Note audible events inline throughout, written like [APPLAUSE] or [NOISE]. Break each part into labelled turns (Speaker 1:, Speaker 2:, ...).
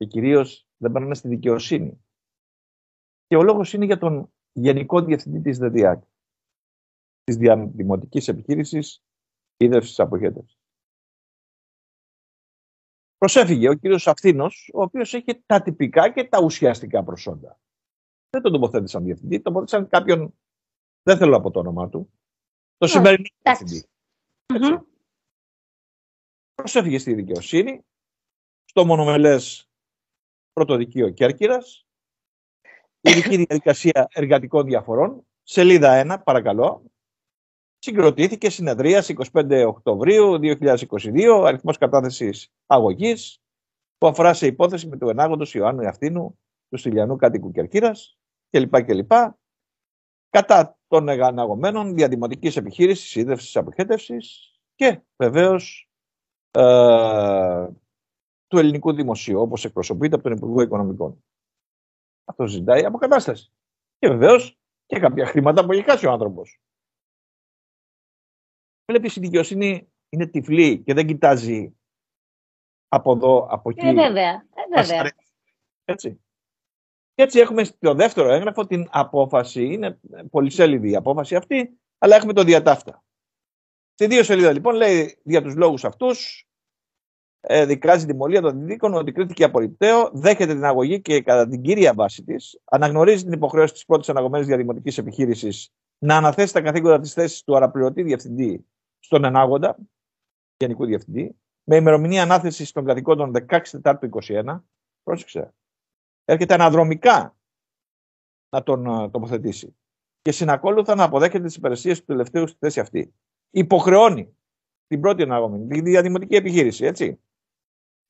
Speaker 1: και κυρίως δεν περνάνε στη δικαιοσύνη. Και ο λόγος είναι για τον Γενικό Διευθυντή της ΔΕΔΙΑΚ, τη Δημοτική Επιχείρηση Ίδρυυση Αποχέτευσης. Προσέφυγε ο κύριος Αυθίνο, ο οποίος έχει τα τυπικά και τα ουσιαστικά προσόντα. Δεν τον τοποθέτησαν διευθυντή, τοποθέτησαν κάποιον, δεν θέλω από το όνομά του, το yeah, ναι, σημερινό Προσέφυγε στη δικαιοσύνη, στο μονομελές πρωτοδικείο Κέρκυρας, ειδική διαδικασία εργατικών διαφορών, σελίδα 1, παρακαλώ. Συγκροτήθηκε συνεδρία 25 Οκτωβρίου 2022, αριθμός κατάθεσης αγωγής, που αφορά σε υπόθεση με του ενάγοντος Ιωάννου Ιαυτίνου, του Στυλιανού κάτοικου Κερκύρας κλπ. κλπ. Κατά των εγαναγωμένων διαδημοτικής επιχείρησης, σύνδευσης, αποχέτευσης και βεβαίως. Ε, του ελληνικού δημοσίου, όπως εκπροσωπείται από τον Υπουργό Οικονομικών. Αυτό ζητάει αποκατάσταση. Και βεβαίως και κάποια χρήματα που έχει χάσει ο άνθρωπος. Βλέπεις η δικαιοσύνη είναι τυφλή και δεν κοιτάζει από εδώ, από ε, εκεί. Ε, βέβαια. Ε, βέβαια. Έτσι. έτσι έχουμε στο δεύτερο έγγραφο την απόφαση, είναι πολυσέλιδη η απόφαση αυτή, αλλά έχουμε το διατάφτα. Στη δύο σελίδα λοιπόν λέει για τους λόγους αυτούς ε, δικάζει την μολία των διδίκων ότι κρίθηκε απορριπταίο, δέχεται την αγωγή και κατά την κύρια βάση της, αναγνωρίζει την υποχρέωση της πρώτης αναγωμένης διαδημοτική επιχείρησης να αναθέσει τα καθήκοντα της θέσης του αραπληρωτή διευθυντή στον ενάγοντα, γενικού διευθυντή, με ημερομηνία ανάθεσης των καθηκόντων 16 Τετάρτου 21. Πρόσεξε. Έρχεται αναδρομικά να τον ε, τοποθετήσει. Και συνακόλουθα να αποδέχεται τις υπηρεσίες του τελευταίου στη θέση αυτή. Υποχρεώνει την πρώτη ανάγωγή τη διαδημοτική επιχείρηση, έτσι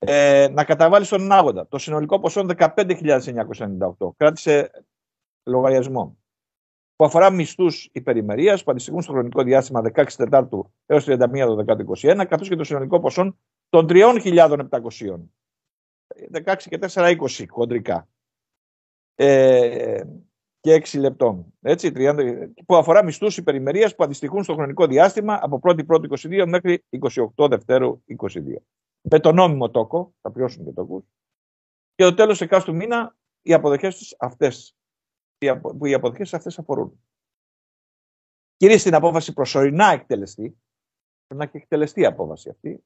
Speaker 1: ε, να καταβάλει στον άγοντα. Το συνολικό ποσό 15.998. Κράτησε λογαριασμό. Που αφορά μισθούς υπερημερίας που αντιστοιχούν στο χρονικό διάστημα 16 Τετάρτου έως 31 καθώς και το συνολικό ποσό των 3.700. 16 και 4, 20 χοντρικά. Ε, και 6 λεπτών. Έτσι, 30, που αφορά μισθούς υπερημερίας που αντιστοιχούν στο χρονικό διάστημα η 22 μέχρι 28 Δευτέρου 22 με τον νόμιμο τόκο, θα πληρώσουν και τόκους, Και το τέλος εκάστου του μήνα οι αποδοχές τους αυτές. Που οι αποδοχές αυτές αφορούν. Κυρίε την απόφαση προσωρινά εκτελεστή, πρέπει να έχει εκτελεστεί η απόφαση αυτή,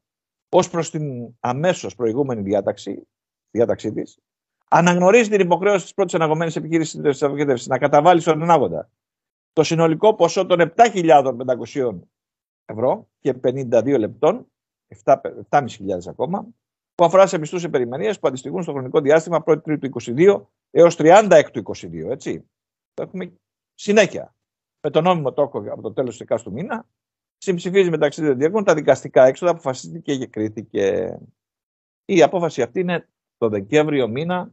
Speaker 1: ως προς την αμέσως προηγούμενη διάταξη, διάταξή της, αναγνωρίζει την υποχρέωση της πρώτης αναγωμένη επιχείρησης της Ευρωκέντευση να καταβάλει στον ανάγοντα το συνολικό ποσό των 7.500 ευρώ και 52 λεπτών 7.500 ακόμα, που αφορά σε μισθούς που αντιστοιχούν στο χρονικό διάστημα 1η Τρίτου 22 έω 30 Έκτου 22. Έτσι. Το έχουμε συνέχεια. Με τον νόμιμο τόκο από το τέλος της του μήνα, συμψηφίζει μεταξύ των διακών τα δικαστικά έξοδα αποφασίστηκε και κρίθηκε. Η απόφαση αυτή είναι το Δεκέμβριο μήνα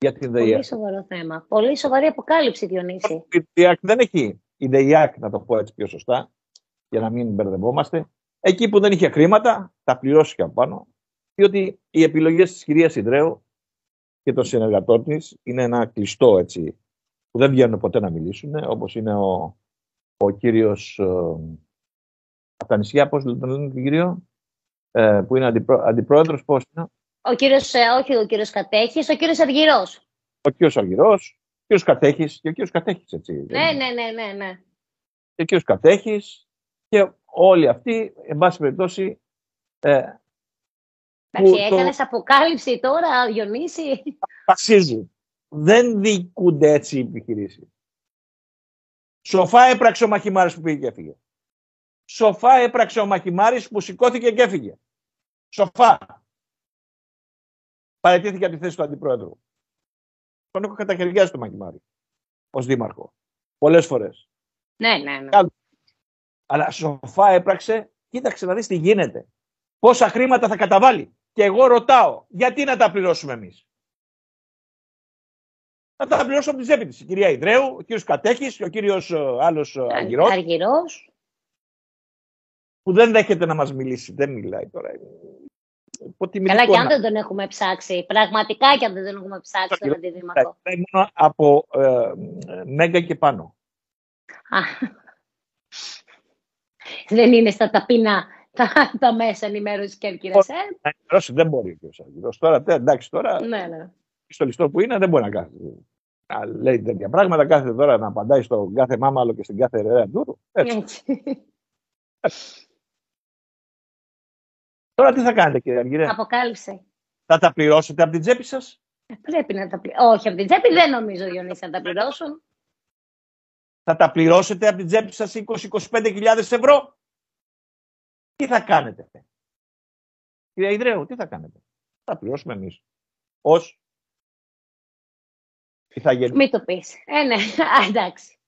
Speaker 1: για την ΔΕΙΑΚ. Πολύ σοβαρό θέμα. Πολύ σοβαρή αποκάλυψη, Διονύση. Η ΔΕΙΑΚ δεν έχει. Η ΔΕΙΑΚ, να το πω έτσι πιο σωστά, για να μην μπερδευόμαστε, Εκεί που δεν είχε χρήματα, τα πληρώσει και πάνω, διότι οι επιλογές της κυρίας Ιδρέου και των συνεργατών της είναι ένα κλειστό έτσι, που δεν βγαίνουν ποτέ να μιλήσουν, όπως είναι ο, ο κύριος τα ε, νησιά, τον λένε τον κύριο, ε, που είναι αντιπρό, αντιπρόεδρος, είναι. Ο κύριος, ε, όχι ο κύριος Κατέχης, ο κύριος Αργυρό. Ο κύριος Αργυρό, ο κύριος Κατέχης και ο κύριος Κατέχης, έτσι. Ναι, ναι, ναι, ναι, ναι, Και ο κύριος Κατέχης και όλοι αυτοί, εν πάση περιπτώσει. Ε,
Speaker 2: Εντάξει, έκανε
Speaker 1: αποκάλυψη τώρα, Διονύση. Πασίζει. Δεν δικούνται έτσι οι επιχειρήσεις. Σοφά έπραξε ο Μαχημάρης που πήγε και έφυγε. Σοφά έπραξε ο Μαχημάρης που σηκώθηκε και έφυγε. Σοφά. Παραιτήθηκε από τη θέση του αντιπρόεδρου. Τον έχω καταχαιριάσει το Μαχημάρη ως δήμαρχο. Πολλές φορές. Ναι, ναι, ναι. Αλλά σοφά έπραξε, κοίταξε να δεις τι γίνεται. Πόσα χρήματα θα καταβάλει. Και εγώ ρωτάω, γιατί να τα πληρώσουμε εμείς. Να τα πληρώσω από τη ζέπη της. Η κυρία Ιδρέου, ο κύριος Κατέχης και ο κύριος ε, άλλος ε, Αργυρό. Που δεν δέχεται να μας μιλήσει. Δεν μιλάει τώρα. Καλά, και αν δεν τον έχουμε ψάξει. Πραγματικά και αν δεν τον έχουμε ψάξει τον αντιδήμαρχο. από ε, ε, Μέγκα και πάνω δεν είναι στα ταπεινά τα, τα μέσα ενημέρωσης τη Κέρκυρα. Ε. δεν μπορεί ο Αργυρό. Τώρα, εντάξει, τώρα. Ναι, ναι. Στο ληστό που είναι δεν μπορεί να κάνει. Να λέει τέτοια πράγματα, κάθε τώρα να απαντάει στον κάθε μάμαλο και στην κάθε ρερέα του. Έτσι. έτσι. Τώρα τι θα κάνετε, κύριε Αργυρέα. Αποκάλυψε. Θα τα πληρώσετε από την τσέπη σας. Ε, πρέπει να τα πληρώσω. Όχι, από την τσέπη δεν νομίζω οι να τα πληρώσουν. Θα τα πληρώσετε από την τσέπη σας 20-25 ευρώ. Τι θα κάνετε. Κυρία Ιδρέου, τι θα κάνετε. Θα πληρώσουμε εμείς. Ως Ηθαγένεια. Μην το πεις. Ε, ναι, [LAUGHS] εντάξει.